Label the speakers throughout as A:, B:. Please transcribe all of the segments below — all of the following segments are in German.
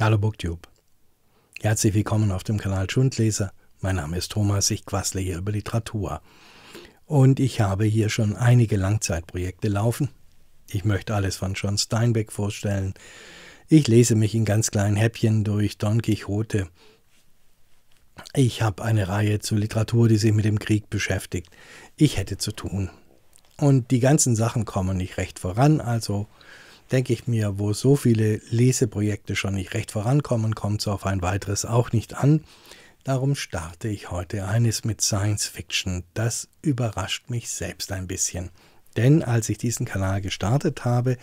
A: Hallo Booktube. Herzlich willkommen auf dem Kanal Schundleser. Mein Name ist Thomas, ich quassle hier über Literatur. Und ich habe hier schon einige Langzeitprojekte laufen. Ich möchte alles von John Steinbeck vorstellen. Ich lese mich in ganz kleinen Häppchen durch Don Quixote. Ich habe eine Reihe zur Literatur, die sich mit dem Krieg beschäftigt. Ich hätte zu tun. Und die ganzen Sachen kommen nicht recht voran, also denke ich mir, wo so viele Leseprojekte schon nicht recht vorankommen, kommt es auf ein weiteres auch nicht an. Darum starte ich heute eines mit Science Fiction. Das überrascht mich selbst ein bisschen. Denn als ich diesen Kanal gestartet habe,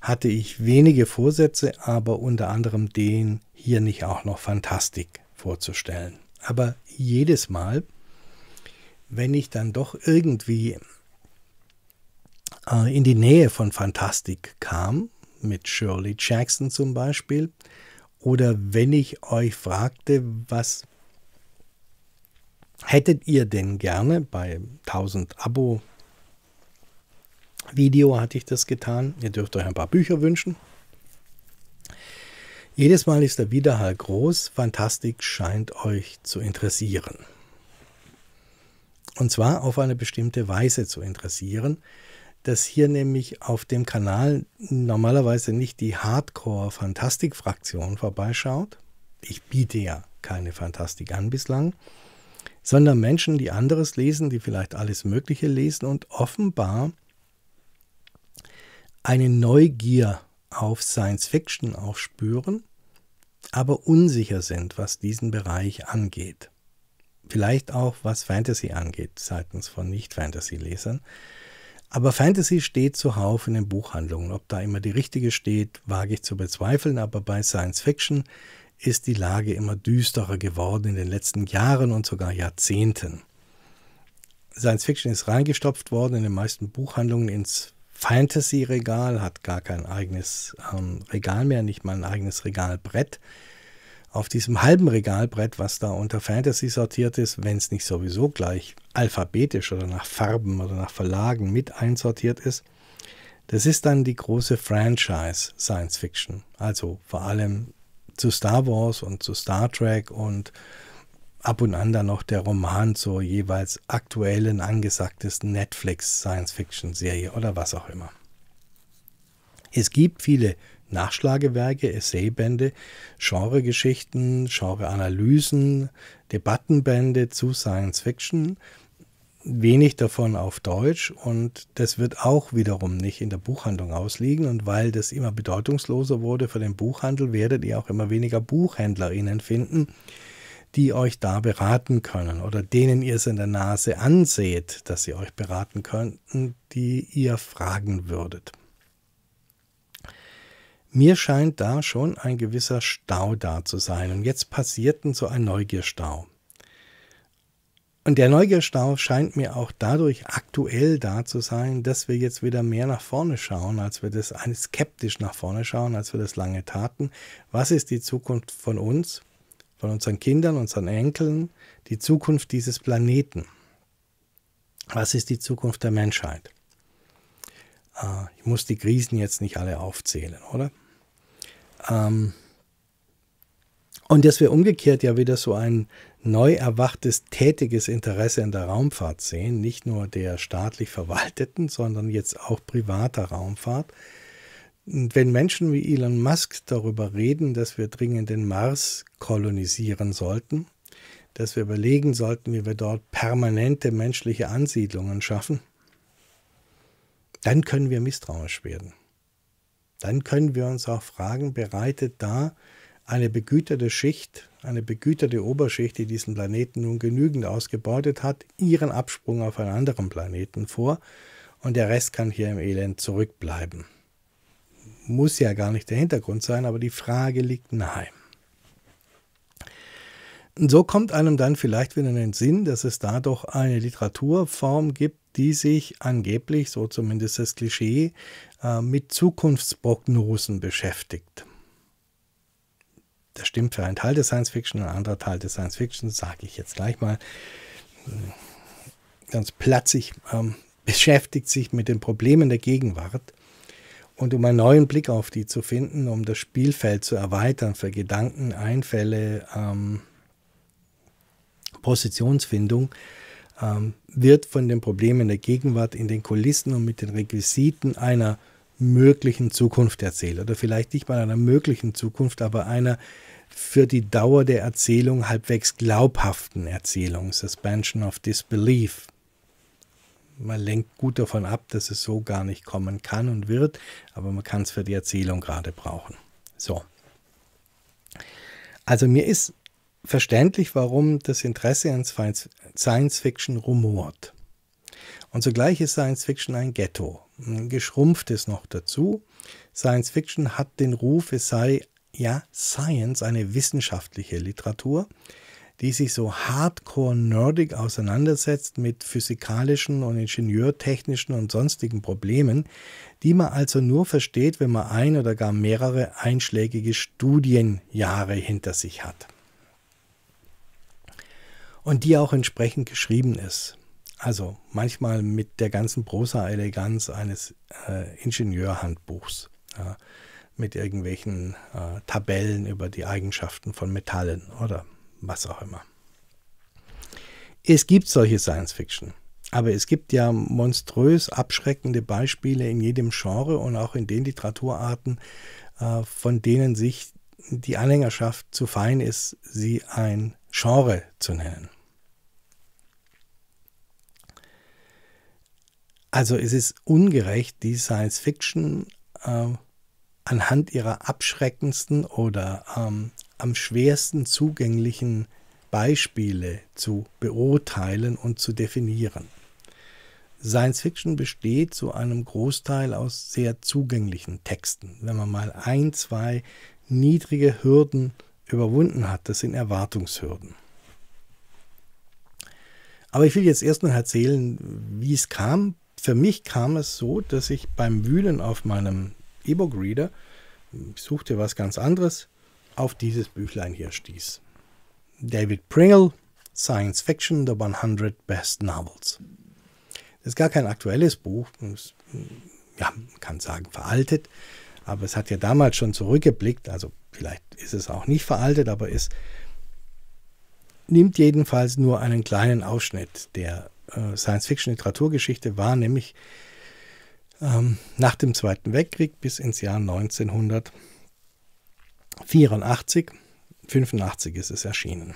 A: hatte ich wenige Vorsätze, aber unter anderem den, hier nicht auch noch Fantastik vorzustellen. Aber jedes Mal, wenn ich dann doch irgendwie äh, in die Nähe von Fantastik kam, mit Shirley Jackson zum Beispiel, oder wenn ich euch fragte, was hättet ihr denn gerne bei 1000 Abo Video hatte ich das getan. Ihr dürft euch ein paar Bücher wünschen. Jedes Mal ist der Widerhall groß. Fantastik scheint euch zu interessieren. Und zwar auf eine bestimmte Weise zu interessieren, dass hier nämlich auf dem Kanal normalerweise nicht die Hardcore-Fantastik-Fraktion vorbeischaut. Ich biete ja keine Fantastik an bislang, sondern Menschen, die anderes lesen, die vielleicht alles Mögliche lesen und offenbar eine Neugier auf Science Fiction aufspüren, aber unsicher sind, was diesen Bereich angeht. Vielleicht auch was Fantasy angeht, seitens von Nicht-Fantasy-Lesern. Aber Fantasy steht zuhauf in den Buchhandlungen. Ob da immer die richtige steht, wage ich zu bezweifeln, aber bei Science Fiction ist die Lage immer düsterer geworden in den letzten Jahren und sogar Jahrzehnten. Science Fiction ist reingestopft worden in den meisten Buchhandlungen ins Fantasy-Regal, hat gar kein eigenes ähm, Regal mehr, nicht mal ein eigenes Regalbrett auf diesem halben Regalbrett, was da unter Fantasy sortiert ist, wenn es nicht sowieso gleich alphabetisch oder nach Farben oder nach Verlagen mit einsortiert ist, das ist dann die große Franchise Science Fiction. Also vor allem zu Star Wars und zu Star Trek und ab und an dann noch der Roman zur jeweils aktuellen, angesagtesten Netflix Science Fiction Serie oder was auch immer. Es gibt viele Nachschlagewerke, Essaybände, Genregeschichten, Genreanalysen, Debattenbände zu Science Fiction, wenig davon auf Deutsch und das wird auch wiederum nicht in der Buchhandlung ausliegen und weil das immer bedeutungsloser wurde für den Buchhandel, werdet ihr auch immer weniger Buchhändlerinnen finden, die euch da beraten können oder denen ihr es in der Nase anseht, dass sie euch beraten könnten, die ihr fragen würdet mir scheint da schon ein gewisser Stau da zu sein. Und jetzt passiert so ein Neugierstau. Und der Neugierstau scheint mir auch dadurch aktuell da zu sein, dass wir jetzt wieder mehr nach vorne schauen, als wir das skeptisch nach vorne schauen, als wir das lange taten. Was ist die Zukunft von uns, von unseren Kindern, unseren Enkeln, die Zukunft dieses Planeten? Was ist die Zukunft der Menschheit? Ah, ich muss die Krisen jetzt nicht alle aufzählen, oder? Ähm, und dass wir umgekehrt ja wieder so ein neu erwachtes, tätiges Interesse in der Raumfahrt sehen, nicht nur der staatlich verwalteten, sondern jetzt auch privater Raumfahrt. Und wenn Menschen wie Elon Musk darüber reden, dass wir dringend den Mars kolonisieren sollten, dass wir überlegen sollten, wie wir dort permanente menschliche Ansiedlungen schaffen, dann können wir misstrauisch werden. Dann können wir uns auch fragen, bereitet da eine begüterte Schicht, eine begüterte Oberschicht, die diesen Planeten nun genügend ausgebeutet hat, ihren Absprung auf einen anderen Planeten vor und der Rest kann hier im Elend zurückbleiben. Muss ja gar nicht der Hintergrund sein, aber die Frage liegt nahe so kommt einem dann vielleicht wieder in den Sinn, dass es da doch eine Literaturform gibt, die sich angeblich, so zumindest das Klischee, äh, mit Zukunftsprognosen beschäftigt. Das stimmt für einen Teil der Science Fiction, ein anderer Teil der Science Fiction, sage ich jetzt gleich mal ganz platzig, ähm, beschäftigt sich mit den Problemen der Gegenwart. Und um einen neuen Blick auf die zu finden, um das Spielfeld zu erweitern für Gedanken, Einfälle, ähm, Positionsfindung ähm, wird von den Problemen der Gegenwart in den Kulissen und mit den Requisiten einer möglichen Zukunft erzählt. Oder vielleicht nicht mal einer möglichen Zukunft, aber einer für die Dauer der Erzählung halbwegs glaubhaften Erzählung, Suspension of Disbelief. Man lenkt gut davon ab, dass es so gar nicht kommen kann und wird, aber man kann es für die Erzählung gerade brauchen. So. Also mir ist verständlich, warum das Interesse an Science Fiction rumort. Und zugleich ist Science Fiction ein Ghetto, ein geschrumpftes noch dazu. Science Fiction hat den Ruf, es sei ja Science, eine wissenschaftliche Literatur, die sich so hardcore-nerdig auseinandersetzt mit physikalischen und ingenieurtechnischen und sonstigen Problemen, die man also nur versteht, wenn man ein oder gar mehrere einschlägige Studienjahre hinter sich hat und die auch entsprechend geschrieben ist. Also manchmal mit der ganzen Prosa-Eleganz eines äh, Ingenieurhandbuchs, ja, mit irgendwelchen äh, Tabellen über die Eigenschaften von Metallen oder was auch immer. Es gibt solche Science-Fiction, aber es gibt ja monströs abschreckende Beispiele in jedem Genre und auch in den Literaturarten, äh, von denen sich die Anhängerschaft zu fein ist, sie ein Genre zu nennen. Also es ist ungerecht, die Science Fiction äh, anhand ihrer abschreckendsten oder ähm, am schwersten zugänglichen Beispiele zu beurteilen und zu definieren. Science Fiction besteht zu einem Großteil aus sehr zugänglichen Texten. Wenn man mal ein, zwei niedrige Hürden überwunden hat, das sind Erwartungshürden. Aber ich will jetzt erst mal erzählen, wie es kam, für mich kam es so, dass ich beim Wühlen auf meinem E-Book-Reader, ich suchte was ganz anderes, auf dieses Büchlein hier stieß. David Pringle, Science Fiction, The 100 Best Novels. Das ist gar kein aktuelles Buch, ist, ja, man kann sagen veraltet, aber es hat ja damals schon zurückgeblickt, also vielleicht ist es auch nicht veraltet, aber ist nimmt jedenfalls nur einen kleinen Ausschnitt der äh, Science-Fiction-Literaturgeschichte wahr, nämlich ähm, nach dem Zweiten Weltkrieg bis ins Jahr 1984. 85 ist es erschienen.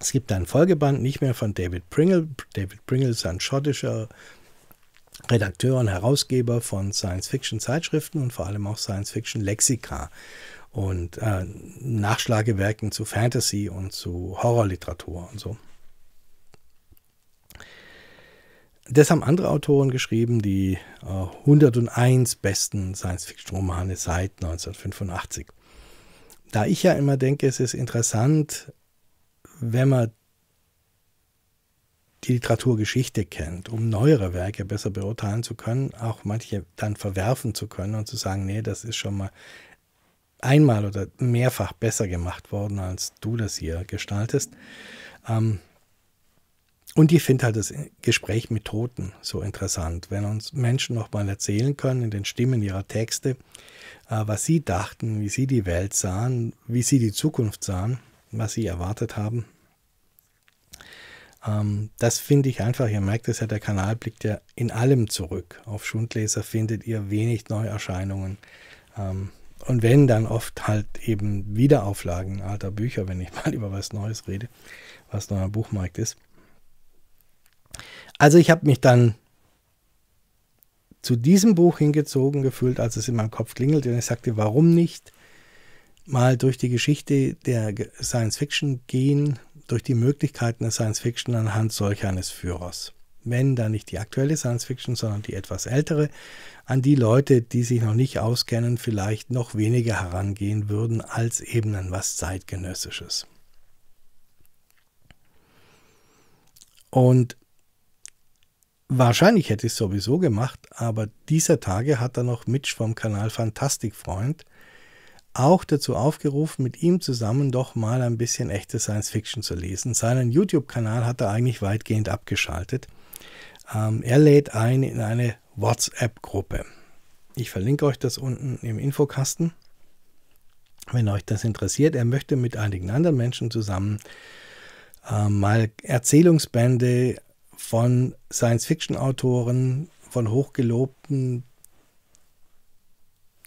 A: Es gibt einen Folgeband, nicht mehr von David Pringle. David Pringle ist ein schottischer Redakteur und Herausgeber von Science-Fiction-Zeitschriften und vor allem auch Science-Fiction-Lexika und äh, Nachschlagewerken zu Fantasy und zu Horrorliteratur und so. Das haben andere Autoren geschrieben, die äh, 101 besten Science-Fiction-Romane seit 1985. Da ich ja immer denke, es ist interessant, wenn man die Literaturgeschichte kennt, um neuere Werke besser beurteilen zu können, auch manche dann verwerfen zu können und zu sagen, nee, das ist schon mal einmal oder mehrfach besser gemacht worden, als du das hier gestaltest. Ähm, und ich finde halt das Gespräch mit Toten so interessant, wenn uns Menschen nochmal erzählen können in den Stimmen ihrer Texte, äh, was sie dachten, wie sie die Welt sahen, wie sie die Zukunft sahen, was sie erwartet haben. Ähm, das finde ich einfach, ihr merkt es ja, der Kanal blickt ja in allem zurück. Auf Schundleser findet ihr wenig Neuerscheinungen. Ähm, und wenn, dann oft halt eben Wiederauflagen alter Bücher, wenn ich mal über was Neues rede, was neuer Buchmarkt ist. Also ich habe mich dann zu diesem Buch hingezogen gefühlt, als es in meinem Kopf klingelte und ich sagte, warum nicht mal durch die Geschichte der Science Fiction gehen, durch die Möglichkeiten der Science Fiction anhand solch eines Führers wenn dann nicht die aktuelle Science Fiction, sondern die etwas ältere, an die Leute, die sich noch nicht auskennen, vielleicht noch weniger herangehen würden als eben an was zeitgenössisches. Und wahrscheinlich hätte ich es sowieso gemacht, aber dieser Tage hat dann noch Mitch vom Kanal Fantastikfreund auch dazu aufgerufen, mit ihm zusammen doch mal ein bisschen echte Science Fiction zu lesen. Seinen YouTube-Kanal hat er eigentlich weitgehend abgeschaltet. Ähm, er lädt ein in eine WhatsApp-Gruppe. Ich verlinke euch das unten im Infokasten, wenn euch das interessiert. Er möchte mit einigen anderen Menschen zusammen äh, mal Erzählungsbände von Science-Fiction-Autoren, von hochgelobten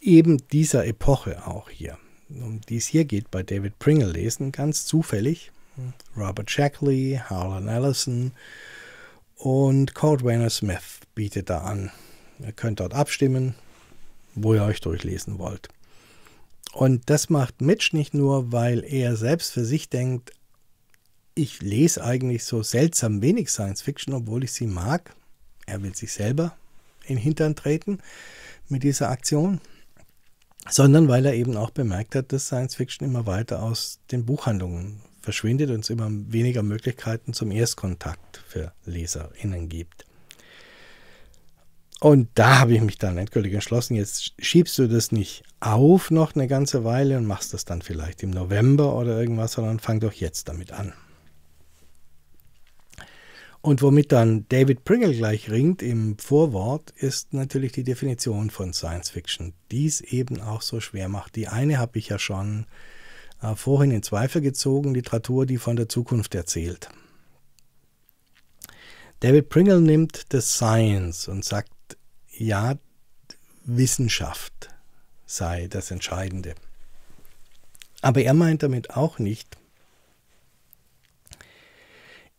A: eben dieser Epoche auch hier, um die es hier geht, bei David Pringle lesen, ganz zufällig. Robert Shackley, Harlan Ellison, und Code Rainer Smith bietet da an. Ihr könnt dort abstimmen, wo ihr euch durchlesen wollt. Und das macht Mitch nicht nur, weil er selbst für sich denkt, ich lese eigentlich so seltsam wenig Science Fiction, obwohl ich sie mag. Er will sich selber in den Hintern treten mit dieser Aktion, sondern weil er eben auch bemerkt hat, dass Science Fiction immer weiter aus den Buchhandlungen verschwindet und es immer weniger Möglichkeiten zum Erstkontakt für LeserInnen gibt. Und da habe ich mich dann endgültig entschlossen, jetzt schiebst du das nicht auf noch eine ganze Weile und machst das dann vielleicht im November oder irgendwas, sondern fang doch jetzt damit an. Und womit dann David Pringle gleich ringt im Vorwort, ist natürlich die Definition von Science Fiction, die es eben auch so schwer macht. Die eine habe ich ja schon äh, vorhin in Zweifel gezogen, Literatur, die von der Zukunft erzählt. David Pringle nimmt das Science und sagt, ja, Wissenschaft sei das Entscheidende. Aber er meint damit auch nicht,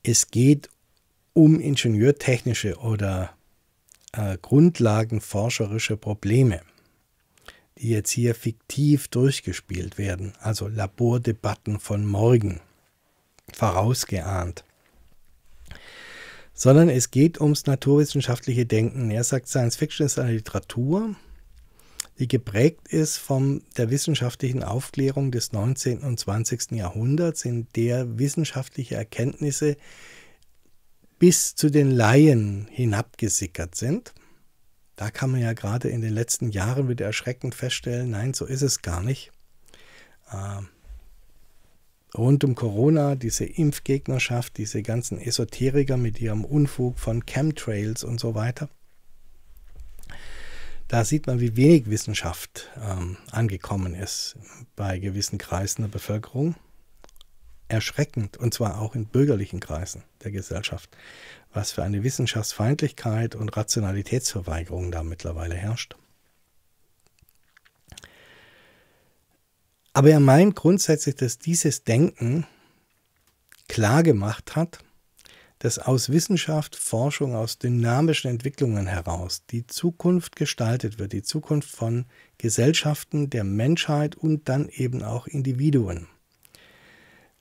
A: es geht um ingenieurtechnische oder äh, grundlagenforscherische Probleme die jetzt hier fiktiv durchgespielt werden, also Labordebatten von morgen, vorausgeahnt. Sondern es geht ums naturwissenschaftliche Denken. Er sagt, Science Fiction ist eine Literatur, die geprägt ist von der wissenschaftlichen Aufklärung des 19. und 20. Jahrhunderts, in der wissenschaftliche Erkenntnisse bis zu den Laien hinabgesickert sind da kann man ja gerade in den letzten Jahren wieder erschreckend feststellen, nein, so ist es gar nicht. Äh, rund um Corona, diese Impfgegnerschaft, diese ganzen Esoteriker mit ihrem Unfug von Chemtrails und so weiter. Da sieht man, wie wenig Wissenschaft ähm, angekommen ist bei gewissen Kreisen der Bevölkerung. Erschreckend, und zwar auch in bürgerlichen Kreisen der Gesellschaft was für eine Wissenschaftsfeindlichkeit und Rationalitätsverweigerung da mittlerweile herrscht. Aber er meint grundsätzlich, dass dieses Denken klar gemacht hat, dass aus Wissenschaft, Forschung, aus dynamischen Entwicklungen heraus die Zukunft gestaltet wird, die Zukunft von Gesellschaften, der Menschheit und dann eben auch Individuen.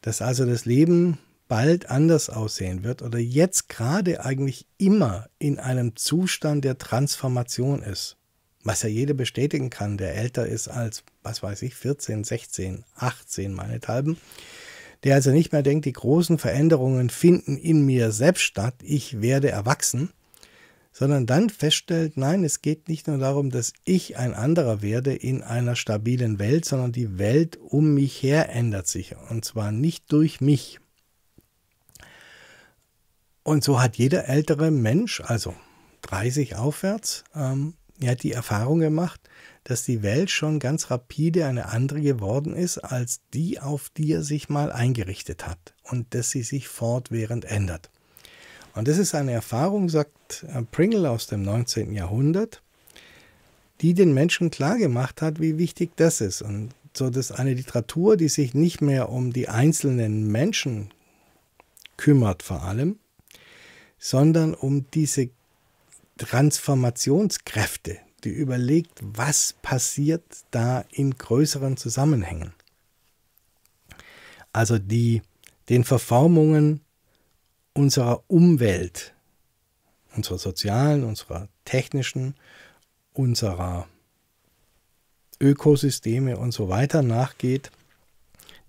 A: Dass also das Leben bald anders aussehen wird oder jetzt gerade eigentlich immer in einem Zustand der Transformation ist, was ja jeder bestätigen kann, der älter ist als, was weiß ich, 14, 16, 18 meinethalben, der also nicht mehr denkt, die großen Veränderungen finden in mir selbst statt, ich werde erwachsen, sondern dann feststellt, nein, es geht nicht nur darum, dass ich ein anderer werde in einer stabilen Welt, sondern die Welt um mich her ändert sich und zwar nicht durch mich. Und so hat jeder ältere Mensch, also 30 aufwärts, ähm, ja, die Erfahrung gemacht, dass die Welt schon ganz rapide eine andere geworden ist, als die, auf die er sich mal eingerichtet hat und dass sie sich fortwährend ändert. Und das ist eine Erfahrung, sagt äh, Pringle aus dem 19. Jahrhundert, die den Menschen klargemacht hat, wie wichtig das ist. Und so, dass eine Literatur, die sich nicht mehr um die einzelnen Menschen kümmert vor allem, sondern um diese Transformationskräfte, die überlegt, was passiert da in größeren Zusammenhängen. Also die den Verformungen unserer Umwelt, unserer sozialen, unserer technischen, unserer Ökosysteme und so weiter nachgeht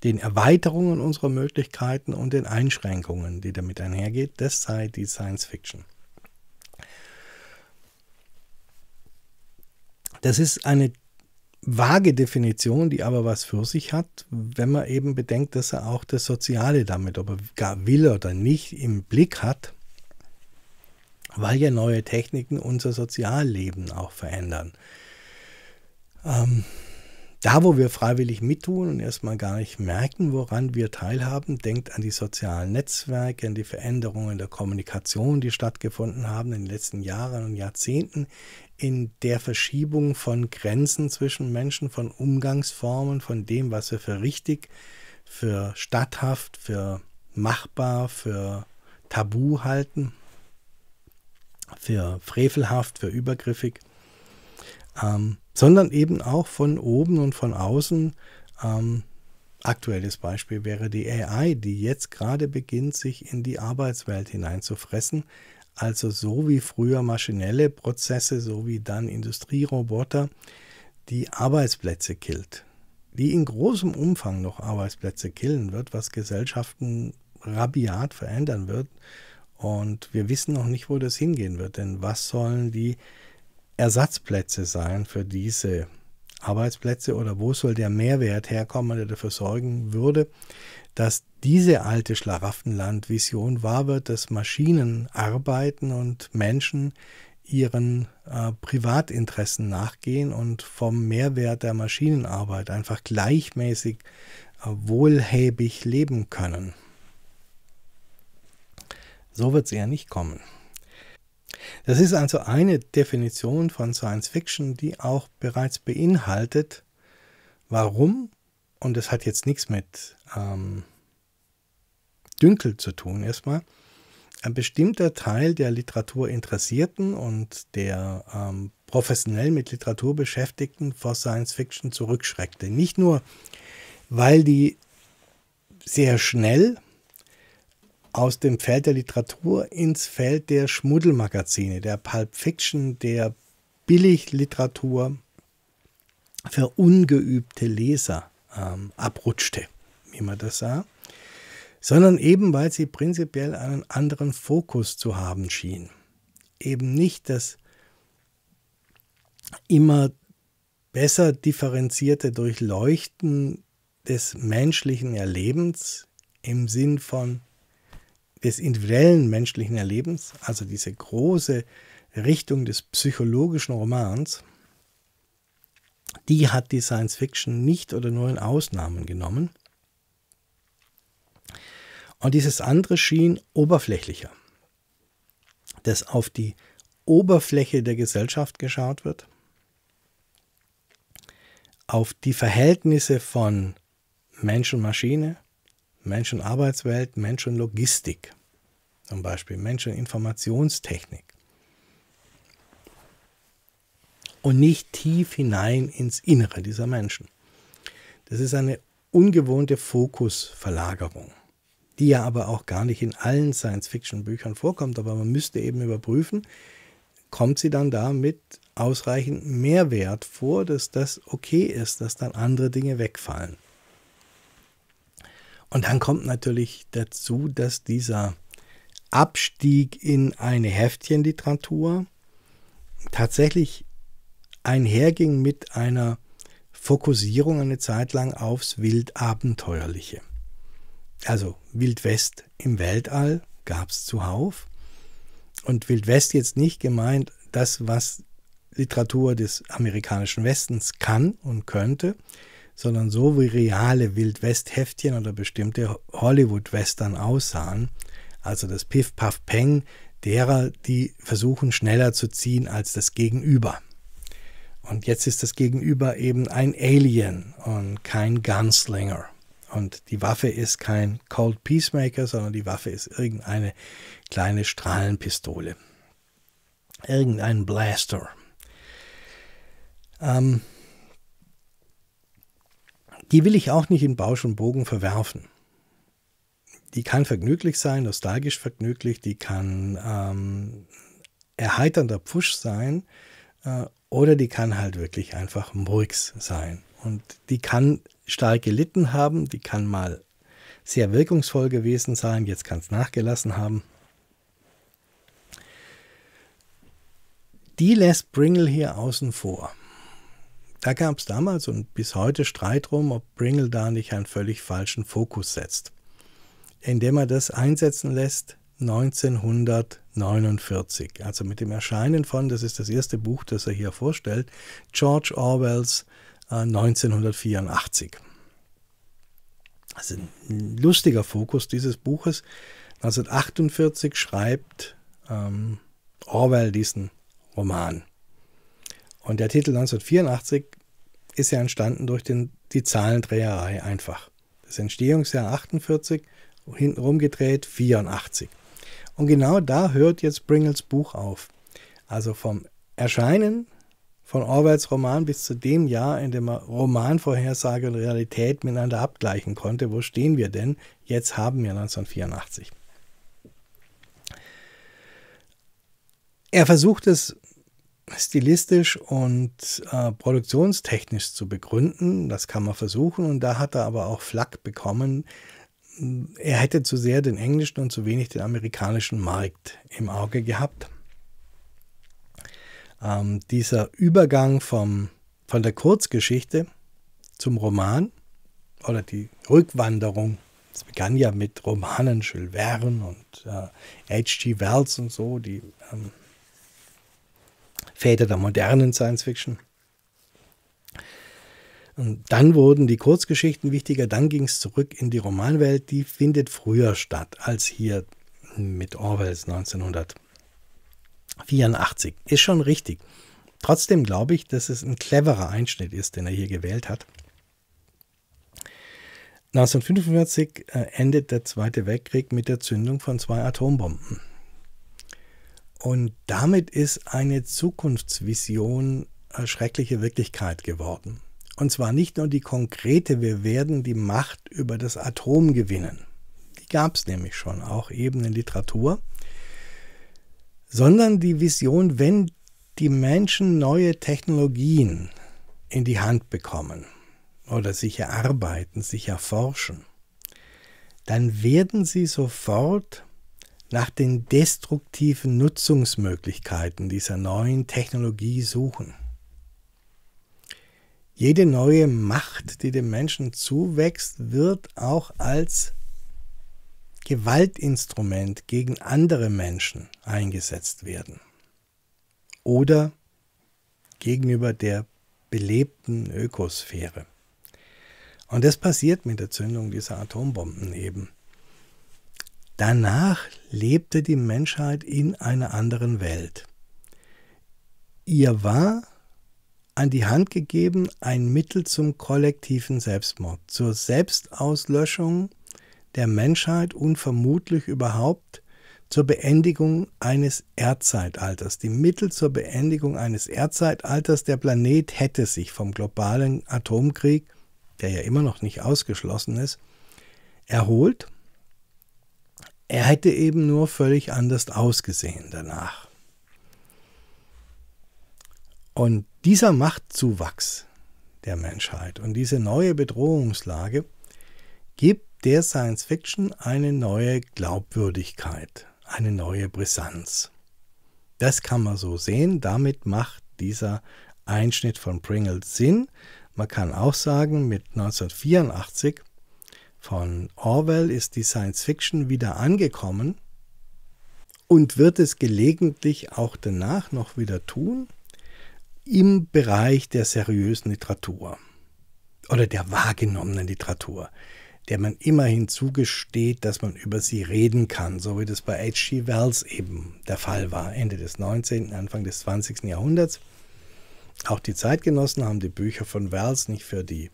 A: den Erweiterungen unserer Möglichkeiten und den Einschränkungen, die damit einhergeht, das sei die Science Fiction. Das ist eine vage Definition, die aber was für sich hat, wenn man eben bedenkt, dass er auch das Soziale damit, ob er gar will oder nicht, im Blick hat, weil ja neue Techniken unser Sozialleben auch verändern. Ähm, da, wo wir freiwillig mittun und erstmal gar nicht merken, woran wir teilhaben, denkt an die sozialen Netzwerke, an die Veränderungen der Kommunikation, die stattgefunden haben in den letzten Jahren und Jahrzehnten, in der Verschiebung von Grenzen zwischen Menschen, von Umgangsformen, von dem, was wir für richtig, für statthaft, für machbar, für tabu halten, für frevelhaft, für übergriffig. Ähm, sondern eben auch von oben und von außen. Ähm, aktuelles Beispiel wäre die AI, die jetzt gerade beginnt, sich in die Arbeitswelt hineinzufressen. Also so wie früher maschinelle Prozesse, so wie dann Industrieroboter, die Arbeitsplätze killt. Die in großem Umfang noch Arbeitsplätze killen wird, was Gesellschaften rabiat verändern wird. Und wir wissen noch nicht, wo das hingehen wird, denn was sollen die Ersatzplätze sein für diese Arbeitsplätze oder wo soll der Mehrwert herkommen, der dafür sorgen würde, dass diese alte Schlaraffenland-Vision wahr wird, dass Maschinen arbeiten und Menschen ihren äh, Privatinteressen nachgehen und vom Mehrwert der Maschinenarbeit einfach gleichmäßig äh, wohlhäbig leben können. So wird es eher nicht kommen. Das ist also eine Definition von Science Fiction, die auch bereits beinhaltet, warum, und das hat jetzt nichts mit ähm, Dünkel zu tun erstmal, ein bestimmter Teil der Literaturinteressierten und der ähm, professionell mit Literatur beschäftigten vor Science Fiction zurückschreckte. Nicht nur, weil die sehr schnell aus dem Feld der Literatur ins Feld der Schmuddelmagazine, der Pulp Fiction, der Billigliteratur für ungeübte Leser ähm, abrutschte, wie man das sah, sondern eben weil sie prinzipiell einen anderen Fokus zu haben schien. Eben nicht das immer besser differenzierte Durchleuchten des menschlichen Erlebens im Sinn von des individuellen menschlichen Erlebens, also diese große Richtung des psychologischen Romans, die hat die Science Fiction nicht oder nur in Ausnahmen genommen. Und dieses andere schien oberflächlicher, dass auf die Oberfläche der Gesellschaft geschaut wird, auf die Verhältnisse von Mensch und Maschine, Mensch und Arbeitswelt, Mensch und Logistik zum Beispiel, Mensch und Informationstechnik. Und nicht tief hinein ins Innere dieser Menschen. Das ist eine ungewohnte Fokusverlagerung, die ja aber auch gar nicht in allen Science-Fiction-Büchern vorkommt, aber man müsste eben überprüfen, kommt sie dann da mit ausreichend Mehrwert vor, dass das okay ist, dass dann andere Dinge wegfallen. Und dann kommt natürlich dazu, dass dieser Abstieg in eine Heftchenliteratur tatsächlich einherging mit einer Fokussierung eine Zeit lang aufs Wildabenteuerliche. Also Wildwest im Weltall gab es zuhauf. Und Wildwest jetzt nicht gemeint, das, was Literatur des amerikanischen Westens kann und könnte, sondern so wie reale Wildwest-Heftchen oder bestimmte Hollywood-Western aussahen. Also das Piff, Puff, Peng derer, die versuchen schneller zu ziehen als das Gegenüber. Und jetzt ist das Gegenüber eben ein Alien und kein Gunslinger. Und die Waffe ist kein Cold Peacemaker, sondern die Waffe ist irgendeine kleine Strahlenpistole. Irgendein Blaster. Ähm, die will ich auch nicht in Bausch und Bogen verwerfen. Die kann vergnüglich sein, nostalgisch vergnüglich, die kann ähm, erheiternder Pfusch sein äh, oder die kann halt wirklich einfach Murks sein. Und die kann stark gelitten haben, die kann mal sehr wirkungsvoll gewesen sein, jetzt kann es nachgelassen haben. Die lässt Pringle hier außen vor. Da gab es damals und bis heute Streit drum, ob Pringle da nicht einen völlig falschen Fokus setzt, indem er das einsetzen lässt 1949, also mit dem Erscheinen von, das ist das erste Buch, das er hier vorstellt, George Orwells äh, 1984. Also ein lustiger Fokus dieses Buches. 1948 schreibt ähm, Orwell diesen Roman. Und der Titel 1984 ist ja entstanden durch den, die Zahlendreherei einfach. Das Entstehungsjahr 48, hintenrum gedreht 84. Und genau da hört jetzt Pringles Buch auf. Also vom Erscheinen von Orwells Roman bis zu dem Jahr, in dem er Romanvorhersage und Realität miteinander abgleichen konnte. Wo stehen wir denn? Jetzt haben wir 1984. Er versucht es stilistisch und äh, produktionstechnisch zu begründen. Das kann man versuchen und da hat er aber auch Flack bekommen. Er hätte zu sehr den englischen und zu wenig den amerikanischen Markt im Auge gehabt. Ähm, dieser Übergang vom, von der Kurzgeschichte zum Roman oder die Rückwanderung, es begann ja mit Romanen, Jules Verne und H.G. Äh, Wells und so, die ähm, Väter der modernen Science Fiction. Und dann wurden die Kurzgeschichten wichtiger, dann ging es zurück in die Romanwelt, die findet früher statt als hier mit Orwells 1984. Ist schon richtig. Trotzdem glaube ich, dass es ein cleverer Einschnitt ist, den er hier gewählt hat. 1945 äh, endet der Zweite Weltkrieg mit der Zündung von zwei Atombomben. Und damit ist eine Zukunftsvision äh, schreckliche Wirklichkeit geworden. Und zwar nicht nur die konkrete, wir werden die Macht über das Atom gewinnen. Die gab es nämlich schon, auch eben in Literatur. Sondern die Vision, wenn die Menschen neue Technologien in die Hand bekommen oder sich erarbeiten, sich erforschen, dann werden sie sofort nach den destruktiven Nutzungsmöglichkeiten dieser neuen Technologie suchen. Jede neue Macht, die dem Menschen zuwächst, wird auch als Gewaltinstrument gegen andere Menschen eingesetzt werden oder gegenüber der belebten Ökosphäre. Und das passiert mit der Zündung dieser Atombomben eben. Danach lebte die Menschheit in einer anderen Welt. Ihr war an die Hand gegeben ein Mittel zum kollektiven Selbstmord, zur Selbstauslöschung der Menschheit und vermutlich überhaupt zur Beendigung eines Erdzeitalters. Die Mittel zur Beendigung eines Erdzeitalters, der Planet hätte sich vom globalen Atomkrieg, der ja immer noch nicht ausgeschlossen ist, erholt er hätte eben nur völlig anders ausgesehen danach. Und dieser Machtzuwachs der Menschheit und diese neue Bedrohungslage gibt der Science Fiction eine neue Glaubwürdigkeit, eine neue Brisanz. Das kann man so sehen, damit macht dieser Einschnitt von Pringle Sinn. Man kann auch sagen, mit 1984 von Orwell ist die Science Fiction wieder angekommen und wird es gelegentlich auch danach noch wieder tun im Bereich der seriösen Literatur oder der wahrgenommenen Literatur, der man immerhin zugesteht, dass man über sie reden kann, so wie das bei H.G. Wells eben der Fall war, Ende des 19., Anfang des 20. Jahrhunderts. Auch die Zeitgenossen haben die Bücher von Wells nicht für die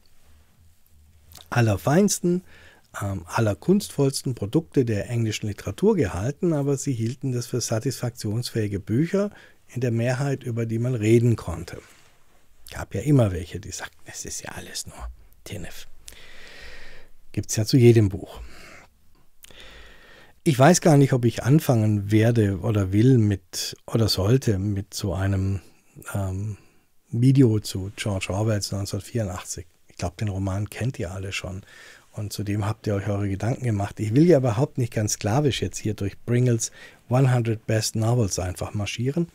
A: allerfeinsten, ähm, allerkunstvollsten Produkte der englischen Literatur gehalten, aber sie hielten das für satisfaktionsfähige Bücher in der Mehrheit, über die man reden konnte. Gab ja immer welche, die sagten, es ist ja alles nur Tinef. Gibt es ja zu jedem Buch. Ich weiß gar nicht, ob ich anfangen werde oder will mit oder sollte mit so einem ähm, Video zu George Orwells 1984. Ich glaube, den Roman kennt ihr alle schon. Und zudem habt ihr euch eure Gedanken gemacht. Ich will ja überhaupt nicht ganz sklavisch jetzt hier durch Bringles 100 Best Novels einfach marschieren.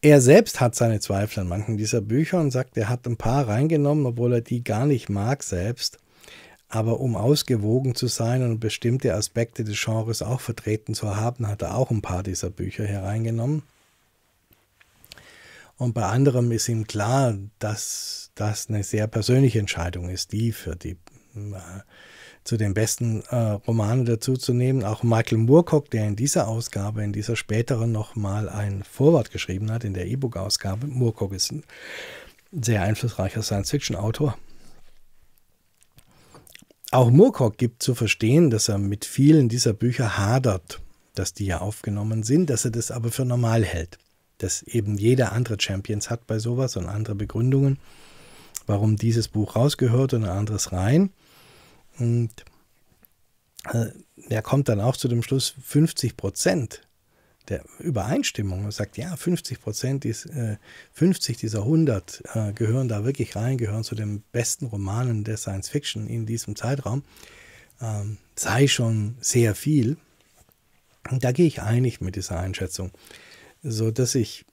A: Er selbst hat seine Zweifel an manchen dieser Bücher und sagt, er hat ein paar reingenommen, obwohl er die gar nicht mag selbst. Aber um ausgewogen zu sein und bestimmte Aspekte des Genres auch vertreten zu haben, hat er auch ein paar dieser Bücher hereingenommen. Und bei anderem ist ihm klar, dass das eine sehr persönliche Entscheidung ist, die für die äh, zu den besten äh, Romanen dazuzunehmen. Auch Michael Moorcock, der in dieser Ausgabe, in dieser späteren nochmal ein Vorwort geschrieben hat, in der E-Book-Ausgabe. Moorcock ist ein sehr einflussreicher Science-Fiction-Autor. Auch Moorcock gibt zu verstehen, dass er mit vielen dieser Bücher hadert, dass die ja aufgenommen sind, dass er das aber für normal hält dass eben jeder andere Champions hat bei sowas und andere Begründungen, warum dieses Buch rausgehört und ein anderes rein. Und äh, er kommt dann auch zu dem Schluss, 50 Prozent der Übereinstimmung und sagt, ja, 50 Prozent, dies, äh, 50 dieser 100 äh, gehören da wirklich rein, gehören zu den besten Romanen der Science Fiction in diesem Zeitraum, ähm, sei schon sehr viel. Und da gehe ich einig mit dieser Einschätzung so dass ich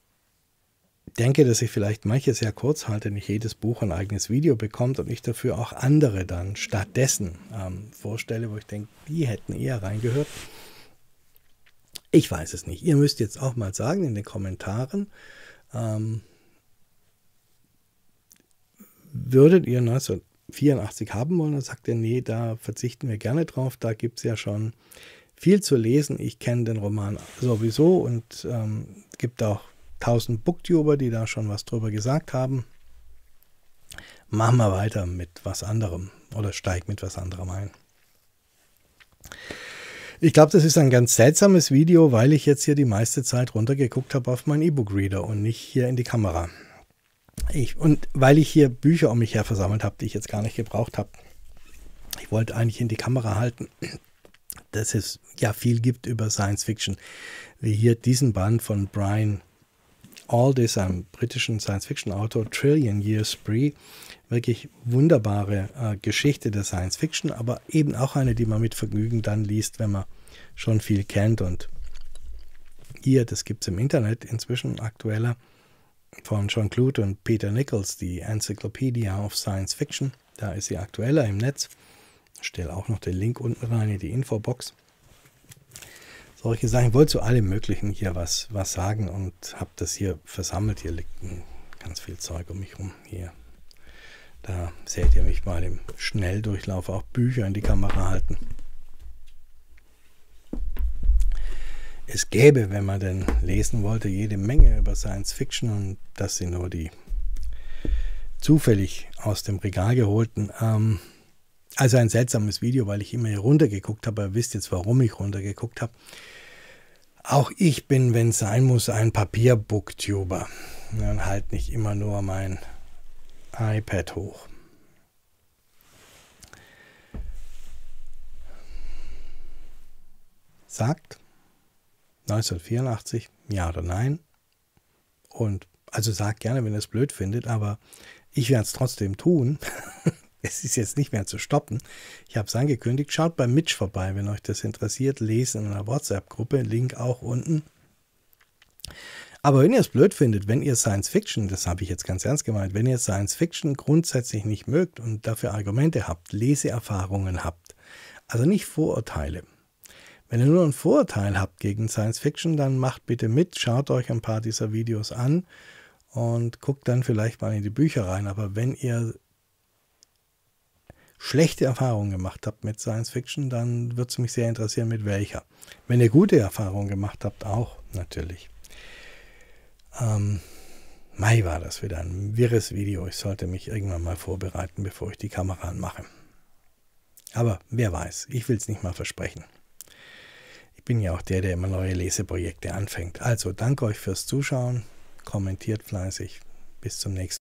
A: denke, dass ich vielleicht manches sehr kurz halte, nicht jedes Buch ein eigenes Video bekommt und ich dafür auch andere dann stattdessen ähm, vorstelle, wo ich denke, die hätten eher reingehört. Ich weiß es nicht. Ihr müsst jetzt auch mal sagen in den Kommentaren, ähm, würdet ihr 1984 haben wollen? Dann sagt ihr, nee, da verzichten wir gerne drauf. Da gibt es ja schon viel zu lesen. Ich kenne den Roman sowieso und ähm, gibt auch tausend Booktuber, die da schon was drüber gesagt haben. Mach mal weiter mit was anderem oder steig mit was anderem ein. Ich glaube, das ist ein ganz seltsames Video, weil ich jetzt hier die meiste Zeit runtergeguckt habe auf meinen E-Book-Reader und nicht hier in die Kamera. Ich, und weil ich hier Bücher um mich her versammelt habe, die ich jetzt gar nicht gebraucht habe. Ich wollte eigentlich in die Kamera halten, dass es ja viel gibt über Science Fiction, wie hier diesen Band von Brian Aldiss, einem britischen Science-Fiction-Autor, Trillion Years Spree. Wirklich wunderbare äh, Geschichte der Science-Fiction, aber eben auch eine, die man mit Vergnügen dann liest, wenn man schon viel kennt. Und hier, das gibt es im Internet inzwischen aktueller, von John Clute und Peter Nichols, die Encyclopedia of Science Fiction. Da ist sie aktueller im Netz. Stelle auch noch den Link unten rein in die Infobox. Solche Sachen. Ich wollte zu allem Möglichen hier was, was sagen und habe das hier versammelt. Hier liegt ganz viel Zeug um mich rum. Hier. Da seht ihr mich mal im Schnelldurchlauf auch Bücher in die Kamera halten. Es gäbe, wenn man denn lesen wollte, jede Menge über Science Fiction und das sind nur die zufällig aus dem Regal geholten. Ähm, also ein seltsames Video, weil ich immer hier runtergeguckt habe. Ihr wisst jetzt, warum ich runtergeguckt habe. Auch ich bin, wenn es sein muss, ein Papier-Booktuber. Dann halt nicht immer nur mein iPad hoch. Sagt 1984 ja oder nein. Und also sagt gerne, wenn ihr es blöd findet, aber ich werde es trotzdem tun. es ist jetzt nicht mehr zu stoppen. Ich habe es angekündigt. Schaut bei Mitch vorbei, wenn euch das interessiert. Lesen in einer WhatsApp-Gruppe. Link auch unten. Aber wenn ihr es blöd findet, wenn ihr Science Fiction, das habe ich jetzt ganz ernst gemeint, wenn ihr Science Fiction grundsätzlich nicht mögt und dafür Argumente habt, Leseerfahrungen habt, also nicht Vorurteile. Wenn ihr nur ein Vorurteil habt gegen Science Fiction, dann macht bitte mit, schaut euch ein paar dieser Videos an und guckt dann vielleicht mal in die Bücher rein. Aber wenn ihr schlechte Erfahrungen gemacht habt mit Science Fiction, dann würde es mich sehr interessieren, mit welcher. Wenn ihr gute Erfahrungen gemacht habt, auch natürlich. Ähm, Mai war das wieder ein wirres Video. Ich sollte mich irgendwann mal vorbereiten, bevor ich die Kamera anmache. Aber wer weiß, ich will es nicht mal versprechen. Ich bin ja auch der, der immer neue Leseprojekte anfängt. Also danke euch fürs Zuschauen, kommentiert fleißig. Bis zum nächsten Mal.